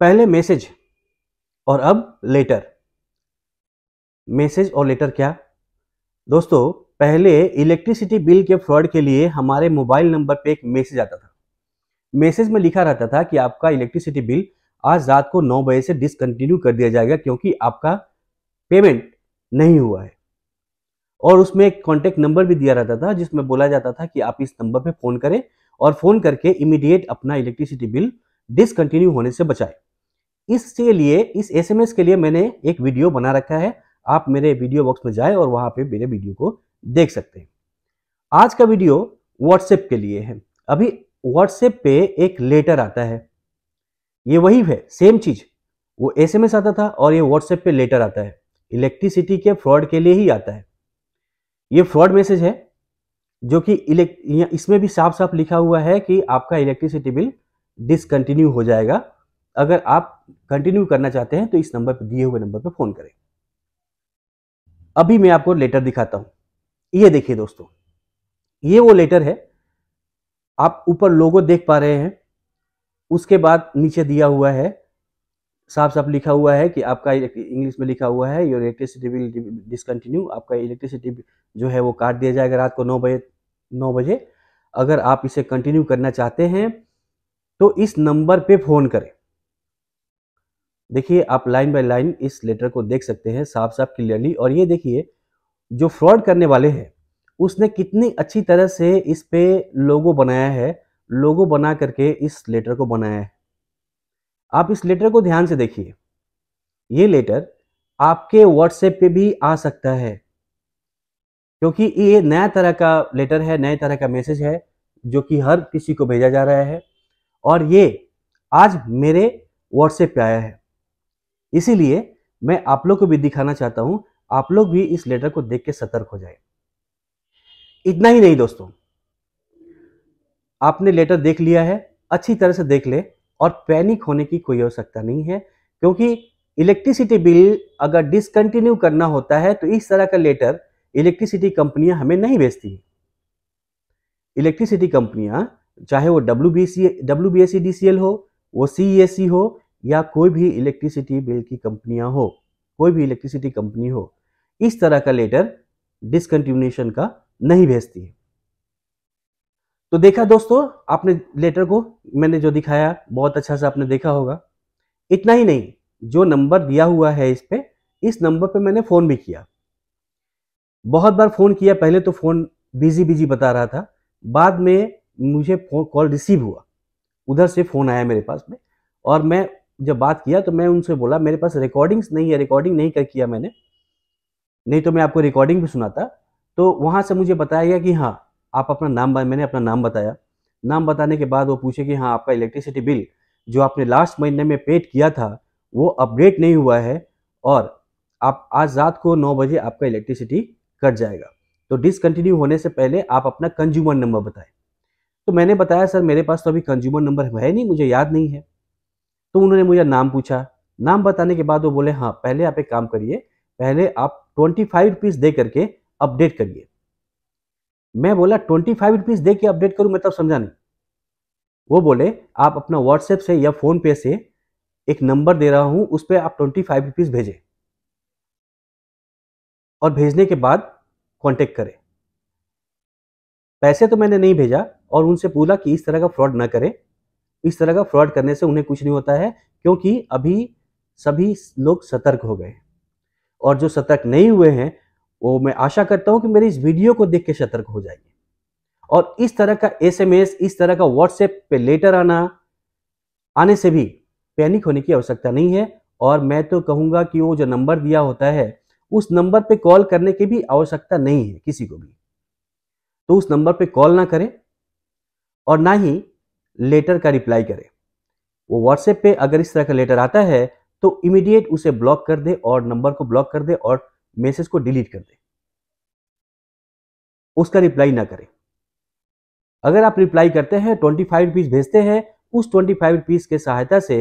पहले मैसेज और अब लेटर मैसेज और लेटर क्या दोस्तों पहले इलेक्ट्रिसिटी बिल के फ्रॉड के लिए हमारे मोबाइल नंबर पे एक मैसेज आता था मैसेज में लिखा रहता था कि आपका इलेक्ट्रिसिटी बिल आज रात को नौ बजे से डिसकंटिन्यू कर दिया जाएगा क्योंकि आपका पेमेंट नहीं हुआ है और उसमें एक कॉन्टेक्ट नंबर भी दिया रहता था जिसमें बोला जाता था कि आप इस नंबर पर फ़ोन करें और फ़ोन करके इमीडिएट अपना इलेक्ट्रिसिटी बिल डिसकंटिन्यू होने से बचाएं इसके लिए इस एसएमएस के लिए मैंने एक वीडियो बना रखा है आप मेरे वीडियो बॉक्स में जाए और वहां पे मेरे वीडियो को देख सकते हैं आज का वीडियो व्हाट्सएप के लिए है अभी व्हाट्सएप पे एक लेटर आता है ये वही है सेम चीज वो एसएमएस आता था और ये व्हाट्सएप पे लेटर आता है इलेक्ट्रिसिटी के फ्रॉड के लिए ही आता है ये फ्रॉड मैसेज है जो कि इसमें भी साफ साफ लिखा हुआ है कि आपका इलेक्ट्रिसिटी बिल डिसकंटिन्यू हो जाएगा अगर आप कंटिन्यू करना चाहते हैं तो इस नंबर पर दिए हुए नंबर पर फ़ोन करें अभी मैं आपको लेटर दिखाता हूं ये देखिए दोस्तों ये वो लेटर है आप ऊपर लोगो देख पा रहे हैं उसके बाद नीचे दिया हुआ है साफ साफ लिखा हुआ है कि आपका इंग्लिश में लिखा हुआ है योर इलेक्ट्रिसिटी बिल डिसकंटिन्यू आपका इलेक्ट्रिसिटी जो है वो काट दिया जाएगा रात को नौ बजे नौ बजे अगर आप इसे कंटिन्यू करना चाहते हैं तो इस नंबर पे फ़ोन करें देखिए आप लाइन बाय लाइन इस लेटर को देख सकते हैं साफ साफ क्लियरली और ये देखिए जो फ्रॉड करने वाले हैं उसने कितनी अच्छी तरह से इस पे लोगो बनाया है लोगो बना करके इस लेटर को बनाया है आप इस लेटर को ध्यान से देखिए ये लेटर आपके व्हाट्सएप पे भी आ सकता है क्योंकि ये नया तरह का लेटर है नए तरह का मैसेज है जो कि हर किसी को भेजा जा रहा है और ये आज मेरे व्हाट्सएप पे आया है इसीलिए मैं आप लोग को भी दिखाना चाहता हूं आप लोग भी इस लेटर को देख के सतर्क हो जाए इतना ही नहीं दोस्तों आपने लेटर देख लिया है अच्छी तरह से देख ले और पैनिक होने की कोई आवश्यकता नहीं है क्योंकि इलेक्ट्रिसिटी बिल अगर डिसकंटिन्यू करना होता है तो इस तरह का लेटर इलेक्ट्रिसिटी कंपनियां हमें नहीं बेचती इलेक्ट्रिसिटी कंपनियां चाहे वो W B C W B S C D C L हो वो सी ई एस सी हो या कोई भी इलेक्ट्रिसिटी बिल की कंपनियां हो कोई भी इलेक्ट्रिसिटी कंपनी हो इस तरह का लेटर डिसकंटिन्यूशन का नहीं भेजती है तो देखा दोस्तों आपने लेटर को मैंने जो दिखाया बहुत अच्छा से आपने देखा होगा इतना ही नहीं जो नंबर दिया हुआ है इस पे इस नंबर पे मैंने फ़ोन भी किया बहुत बार फ़ोन किया पहले तो फ़ोन बिजी बिजी बता रहा था बाद में मुझे फ़ोन कॉल रिसीव हुआ उधर से फ़ोन आया मेरे पास में और मैं जब बात किया तो मैं उनसे बोला मेरे पास रिकॉर्डिंग्स नहीं है रिकॉर्डिंग नहीं कर किया मैंने नहीं तो मैं आपको रिकॉर्डिंग भी सुनाता तो वहाँ से मुझे बताया गया कि हाँ आप अपना नाम मैंने अपना नाम बताया नाम बताने के बाद वो पूछे कि हाँ आपका इलेक्ट्रिसिटी बिल जो आपने लास्ट महीने में पेड किया था वो अपडेट नहीं हुआ है और आप आज रात को नौ बजे आपका इलेक्ट्रिसिटी कट जाएगा तो डिसकंटिन्यू होने से पहले आप अपना कंज्यूमर नंबर बताएं तो मैंने बताया सर मेरे पास तो अभी कंज्यूमर नंबर है नहीं मुझे याद नहीं है तो उन्होंने मुझे नाम पूछा नाम बताने के बाद वो बोले हाँ पहले आप एक काम करिए पहले आप ट्वेंटी फाइव रुपीज दे करके अपडेट करिए मैं बोला ट्वेंटी फाइव रुपीज दे के अपडेट करूँ मतलब समझा नहीं वो बोले आप अपना व्हाट्सएप से या फोन पे से एक नंबर दे रहा हूँ उस पर आप ट्वेंटी फाइव रुपीज भेजें और भेजने के बाद कांटेक्ट करें पैसे तो मैंने नहीं भेजा और उनसे बोला कि इस तरह का फ्रॉड ना करें इस तरह का फ्रॉड करने से उन्हें कुछ नहीं होता है क्योंकि अभी सभी लोग सतर्क हो गए और जो सतर्क नहीं हुए हैं वो मैं आशा करता हूं कि मेरी इस वीडियो को देख के सतर्क हो जाएंगे और इस तरह का एसएमएस इस तरह का व्हाट्सएप पे लेटर आना आने से भी पैनिक होने की आवश्यकता नहीं है और मैं तो कहूंगा कि वो जो नंबर दिया होता है उस नंबर पे कॉल करने की भी आवश्यकता नहीं है किसी को भी तो उस नंबर पे कॉल ना करें और ना ही लेटर का रिप्लाई करे वो व्हाट्सएप पे अगर इस तरह का लेटर आता है तो इमीडिएट उसे ब्लॉक कर दे और नंबर को ब्लॉक कर दे और मैसेज को डिलीट कर दे उसका रिप्लाई ना करें अगर आप रिप्लाई करते हैं ट्वेंटी फाइव रुपीज़ भेजते हैं उस ट्वेंटी फाइव रुपीज़ के सहायता से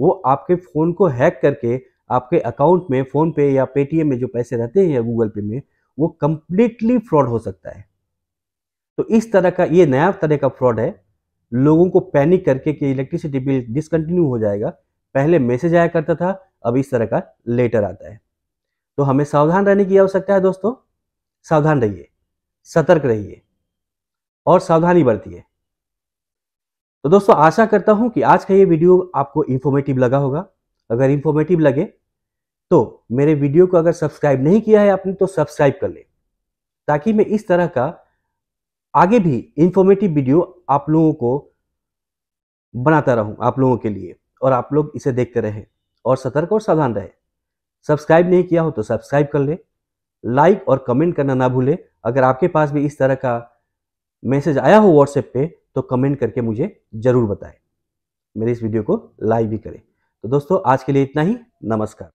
वो आपके फ़ोन को हैक करके आपके अकाउंट में फ़ोन पे या पेटीएम में जो पैसे रहते हैं या गूगल पे में वो कंप्लीटली फ्रॉड हो सकता है तो इस तरह का ये नया तरह का फ्रॉड है लोगों को पैनिक करके कि इलेक्ट्रिसिटी बिल डिसकंटिन्यू हो जाएगा पहले मैसेज आया करता था अब इस तरह का लेटर आता है तो हमें सावधान रहने की आवश्यकता है दोस्तों सावधान रहिए सतर्क रहिए और सावधानी बरतिए तो दोस्तों आशा करता हूं कि आज का ये वीडियो आपको इंफॉर्मेटिव लगा होगा अगर इंफॉर्मेटिव लगे तो मेरे वीडियो को अगर सब्सक्राइब नहीं किया है आपने तो सब्सक्राइब कर ले ताकि मैं इस तरह का आगे भी इंफॉर्मेटिव वीडियो आप लोगों को बनाता रहूं आप लोगों के लिए और आप लोग इसे देखते रहें और सतर्क और सावधान रहे सब्सक्राइब नहीं किया हो तो सब्सक्राइब कर ले लाइक और कमेंट करना ना भूलें अगर आपके पास भी इस तरह का मैसेज आया हो व्हाट्सएप पे तो कमेंट करके मुझे ज़रूर बताएं मेरे इस वीडियो को लाइक भी करें तो दोस्तों आज के लिए इतना ही नमस्कार